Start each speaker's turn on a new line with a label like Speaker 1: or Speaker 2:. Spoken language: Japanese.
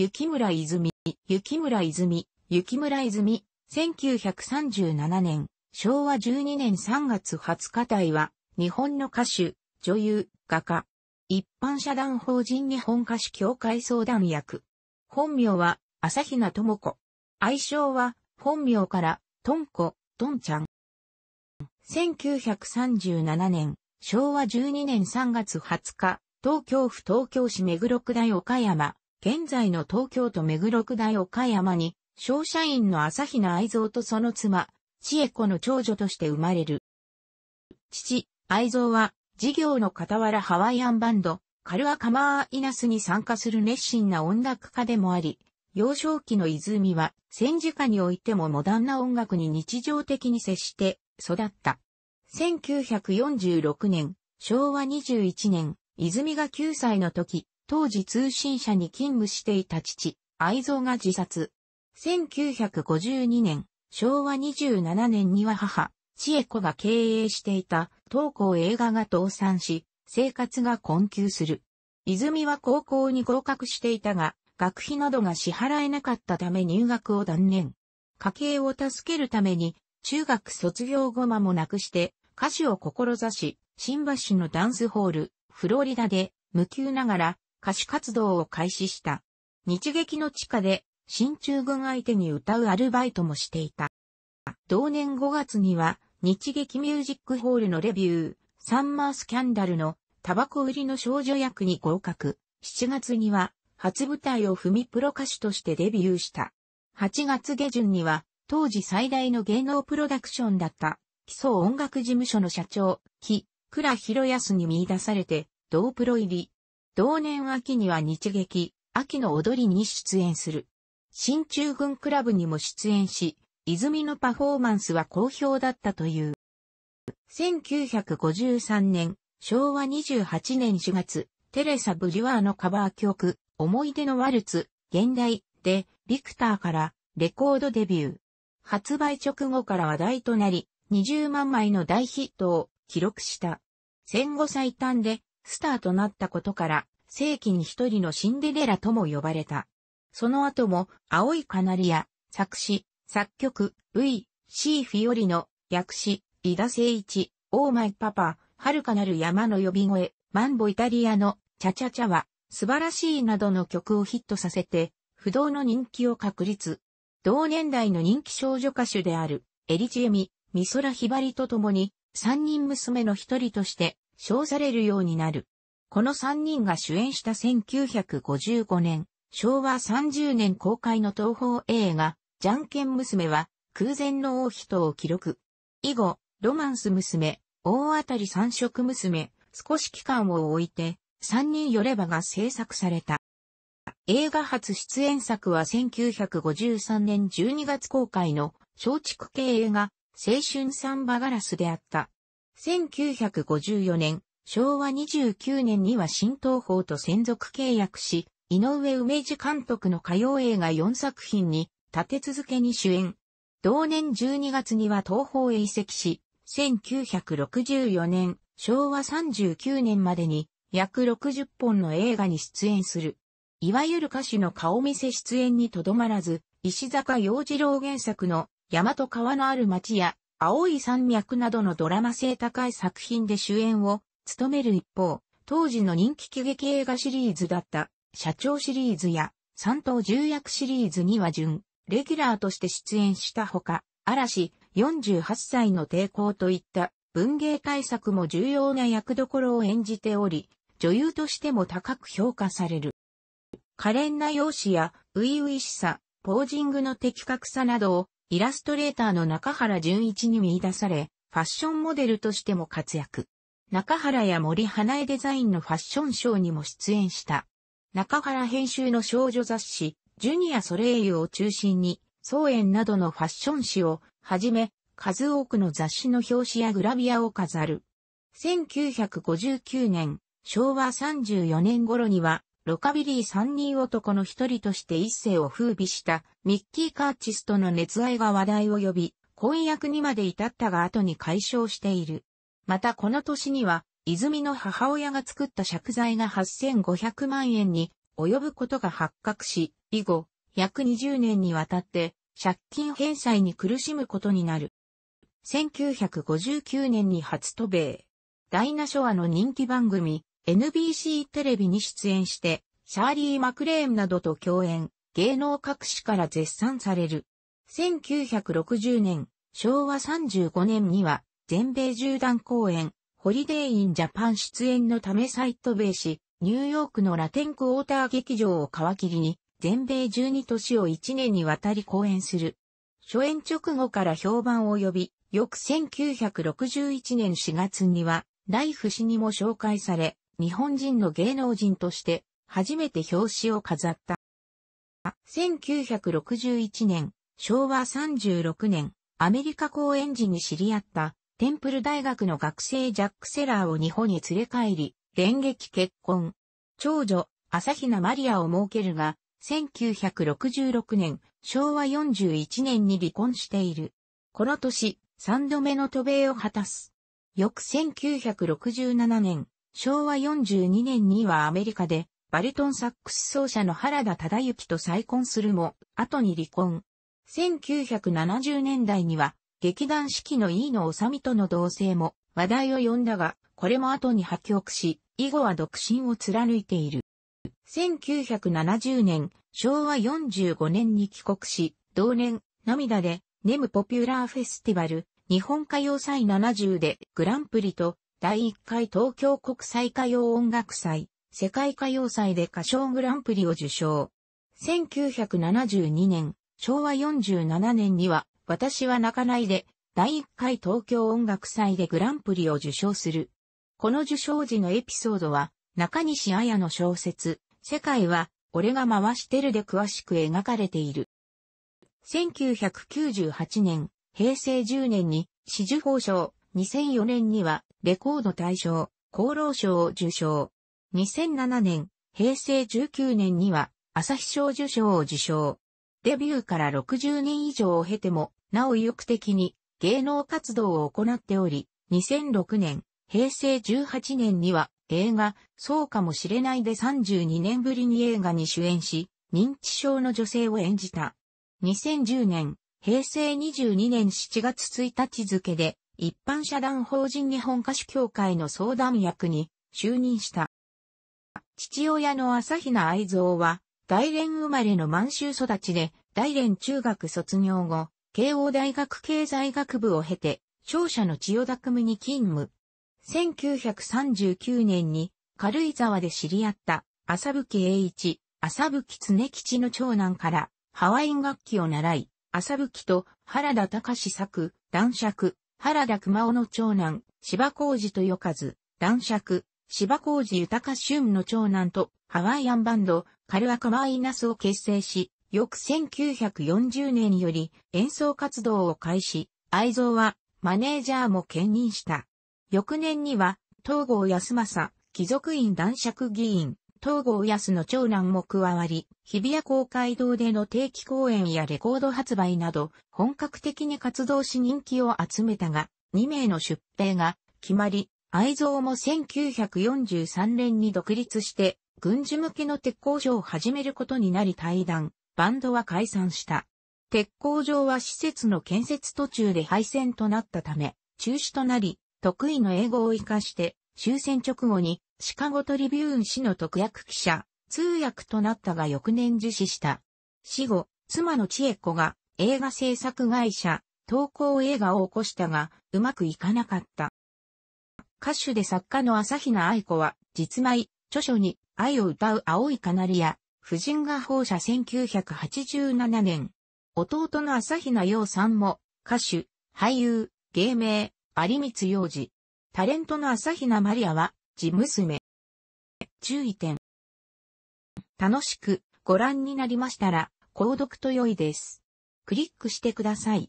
Speaker 1: 雪村泉、雪村泉、雪村泉、1937年、昭和12年3月20日台は、日本の歌手、女優、画家。一般社団法人日本歌手協会相談役。本名は、朝比奈智子。愛称は、本名から、トンコ、トンちゃん。1937年、昭和12年3月20日、東京府東京市目黒区大岡山、現在の東京都目黒区大岡山に、商社員の朝日奈愛蔵とその妻、千恵子の長女として生まれる。父、愛蔵は、事業の傍らハワイアンバンド、カルアカマーイナスに参加する熱心な音楽家でもあり、幼少期の泉は戦時下においてもモダンな音楽に日常的に接して育った。1946年、昭和21年、泉が9歳の時、当時通信社に勤務していた父、愛蔵が自殺。1952年、昭和27年には母、千恵子が経営していた東稿映画が倒産し、生活が困窮する。泉は高校に合格していたが、学費などが支払えなかったため入学を断念。家計を助けるために、中学卒業後間もなくして、歌手を志し、新橋のダンスホール、フロリダで、無給ながら、歌手活動を開始した。日劇の地下で、新中軍相手に歌うアルバイトもしていた。同年5月には、日劇ミュージックホールのレビュー、サンマースキャンダルのタバコ売りの少女役に合格。7月には、初舞台を踏みプロ歌手としてデビューした。8月下旬には、当時最大の芸能プロダクションだった、基礎音楽事務所の社長、木、倉博康に見出されて、同プロ入り。同年秋には日劇、秋の踊りに出演する。新中軍クラブにも出演し、泉のパフォーマンスは好評だったという。1953年、昭和28年4月、テレサ・ブリュワーのカバー曲、思い出のワルツ、現代で、ビクターからレコードデビュー。発売直後から話題となり、20万枚の大ヒットを記録した。戦後最短でスターとなったことから、世紀に一人のシンデレラとも呼ばれた。その後も、青いカナリア、作詞、作曲、ウイ、シー・フィオリの、訳詞、伊田誠一、オーマイ・パパ、遥かなる山の呼び声、マンボイタリアの、チャチャチャは、素晴らしいなどの曲をヒットさせて、不動の人気を確立。同年代の人気少女歌手である、エリジエミ、美空ひばりと共に、三人娘の一人として、称されるようになる。この3人が主演した1955年、昭和30年公開の東宝映画、ジャンケン娘は、空前の王人を記録。以後、ロマンス娘、大当たり三色娘、少し期間を置いて、三人よればが制作された。映画初出演作は1953年12月公開の、松竹系映画、青春サンバガラスであった。1954年、昭和29年には新東宝と専属契約し、井上梅治監督の歌謡映画4作品に立て続けに主演。同年12月には東宝へ移籍し、1964年、昭和39年までに約60本の映画に出演する。いわゆる歌手の顔見せ出演にとどまらず、石坂洋次郎原作の大和川のある町や青い山脈などのドラマ性高い作品で主演を務める一方、当時の人気喜劇映画シリーズだった社長シリーズや三等重役シリーズには準、レギュラーとして出演したほか、嵐48歳の抵抗といった文芸対策も重要な役どころを演じており、女優としても高く評価される。可憐な容姿やういしさ、ポージングの的確さなどをイラストレーターの中原淳一に見出され、ファッションモデルとしても活躍。中原や森花江デザインのファッションショーにも出演した。中原編集の少女雑誌、ジュニアソレイユを中心に、草園などのファッション誌をはじめ、数多くの雑誌の表紙やグラビアを飾る。1959年、昭和34年頃には、ロカビリー三人男の一人として一世を風靡したミッキー・カーチスとの熱愛が話題を呼び、婚約にまで至ったが後に解消している。またこの年には、泉の母親が作った借財が8500万円に及ぶことが発覚し、以後、約20年にわたって借金返済に苦しむことになる。1959年に初渡米。ダイナショアの人気番組、NBC テレビに出演して、シャーリー・マクレーンなどと共演、芸能各紙から絶賛される。1960年、昭和35年には、全米縦断公演、ホリデー・イン・ジャパン出演のためサイトベーし、ニューヨークのラテンクォーター劇場を皮切りに、全米12都市を1年にわたり公演する。初演直後から評判を呼び、翌1961年4月には、ライフ氏にも紹介され、日本人の芸能人として初めて表紙を飾った。1961年、昭和36年、アメリカ公演時に知り合ったテンプル大学の学生ジャック・セラーを日本に連れ帰り、連撃結婚。長女、朝比奈マリアを設けるが、1966年、昭和41年に離婚している。この年、3度目の渡米を果たす。翌1967年、昭和42年にはアメリカでバリトンサックス奏者の原田忠之と再婚するも、後に離婚。1970年代には、劇団四季の井野治美との同棲も話題を呼んだが、これも後に破局し、以後は独身を貫いている。1970年、昭和45年に帰国し、同年、涙で、ネムポピュラーフェスティバル、日本歌謡祭70でグランプリと第1回東京国際歌謡音楽祭、世界歌謡祭で歌唱グランプリを受賞。1972年、昭和47年には、私は泣かないで、第1回東京音楽祭でグランプリを受賞する。この受賞時のエピソードは、中西彩の小説、世界は、俺が回してるで詳しく描かれている。1998年、平成10年に、紫綬褒章、2004年にはレコード大賞、厚労賞を受賞。2007年、平成19年には朝日賞受賞を受賞。デビューから60年以上を経ても、なお意欲的に芸能活動を行っており、2006年、平成18年には映画、そうかもしれないで32年ぶりに映画に主演し、認知症の女性を演じた。2010年、平成22年7月1日付で、一般社団法人日本歌手協会の相談役に就任した。父親の朝比奈愛蔵は、大連生まれの満州育ちで、大連中学卒業後、慶応大学経済学部を経て、商社の千代田組に勤務。1939年に軽井沢で知り合った浅吹栄一、浅吹常吉の長男からハワイン楽器を習い、浅吹と原田隆作、男爵、原田熊尾の長男、芝浩二とよかず、男爵、芝浩二豊俊の長男とハワイアンバンド、カルアカワイナスを結成し、翌1940年より演奏活動を開始、愛蔵はマネージャーも兼任した。翌年には、東郷康政、貴族院男爵議員、東郷康の長男も加わり、日比谷公会堂での定期公演やレコード発売など、本格的に活動し人気を集めたが、2名の出兵が決まり、愛蔵も1943年に独立して、軍事向けの鉄工所を始めることになり対談、バンドは解散した。鉄工場は施設の建設途中で廃線となったため、中止となり、得意の英語を活かして、終戦直後にシカゴトリビューン氏の特約記者、通訳となったが翌年受死した。死後、妻の千恵子が映画制作会社、投稿映画を起こしたが、うまくいかなかった。歌手で作家の朝比奈愛子は、実枚、著書に愛を歌う青いカナリア、婦人が放射1987年。弟の朝比奈洋さんも、歌手、俳優、芸名、有光洋二。タレントの朝比奈マリアは、地娘。注意点。楽しくご覧になりましたら、購読と良いです。クリックしてください。